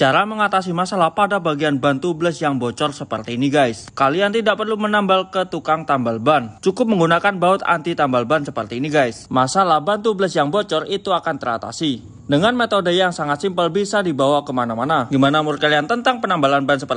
Cara mengatasi masalah pada bagian ban tubeless yang bocor seperti ini guys. Kalian tidak perlu menambal ke tukang tambal ban. Cukup menggunakan baut anti tambal ban seperti ini guys. Masalah ban tubeless yang bocor itu akan teratasi. Dengan metode yang sangat simpel bisa dibawa kemana-mana. Gimana menurut kalian tentang penambalan ban seperti